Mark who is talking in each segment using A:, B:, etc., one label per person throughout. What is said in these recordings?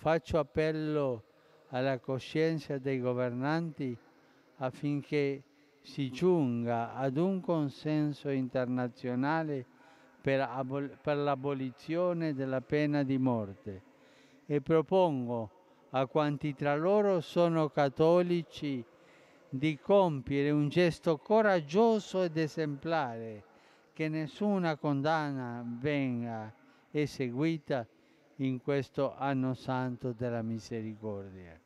A: Faccio appello alla coscienza dei governanti affinché si giunga ad un consenso internazionale per, abol- per l'abolizione della pena di morte e propongo a quanti tra loro sono cattolici di compiere un gesto coraggioso ed esemplare, che nessuna condanna venga eseguita in questo anno santo della misericordia.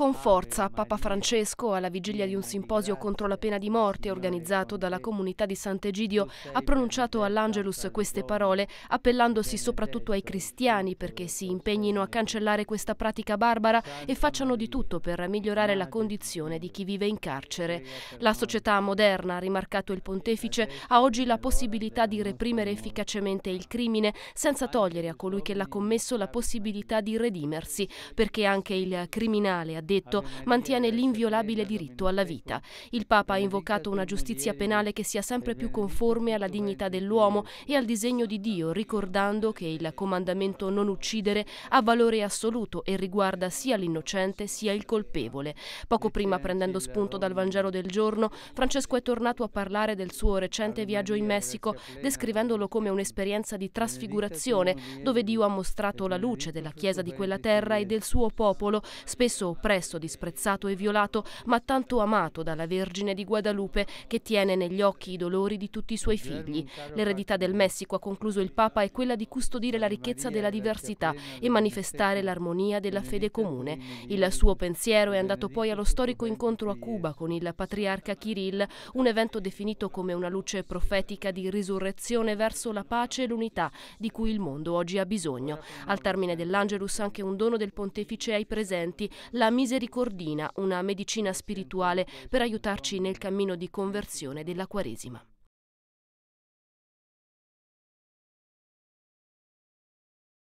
B: Con forza, Papa Francesco, alla vigilia di un simposio contro la pena di morte organizzato dalla comunità di Sant'Egidio, ha pronunciato all'Angelus queste parole, appellandosi soprattutto ai cristiani perché si impegnino a cancellare questa pratica barbara e facciano di tutto per migliorare la condizione di chi vive in carcere. La società moderna, ha rimarcato il pontefice, ha oggi la possibilità di reprimere efficacemente il crimine senza togliere a colui che l'ha commesso la possibilità di redimersi, perché anche il criminale ha detto, mantiene l'inviolabile diritto alla vita. Il Papa ha invocato una giustizia penale che sia sempre più conforme alla dignità dell'uomo e al disegno di Dio, ricordando che il comandamento non uccidere ha valore assoluto e riguarda sia l'innocente sia il colpevole. Poco prima, prendendo spunto dal Vangelo del giorno, Francesco è tornato a parlare del suo recente viaggio in Messico, descrivendolo come un'esperienza di trasfigurazione, dove Dio ha mostrato la luce della Chiesa di quella terra e del suo popolo, spesso presto disprezzato e violato, ma tanto amato dalla Vergine di Guadalupe che tiene negli occhi i dolori di tutti i suoi figli. L'eredità del Messico, ha concluso il Papa, è quella di custodire la ricchezza della diversità e manifestare l'armonia della fede comune. Il suo pensiero è andato poi allo storico incontro a Cuba con il patriarca Kirill, un evento definito come una luce profetica di risurrezione verso la pace e l'unità di cui il mondo oggi ha bisogno. Al termine dell'Angelus anche un dono del pontefice ai presenti, la Misericordina, una medicina spirituale per aiutarci nel cammino di conversione della Quaresima.